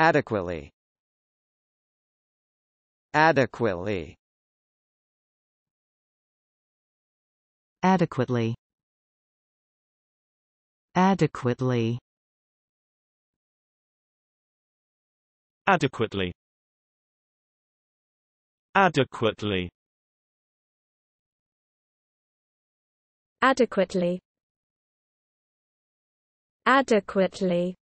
adequately adequately adequately adequately adequately adequately adequately adequately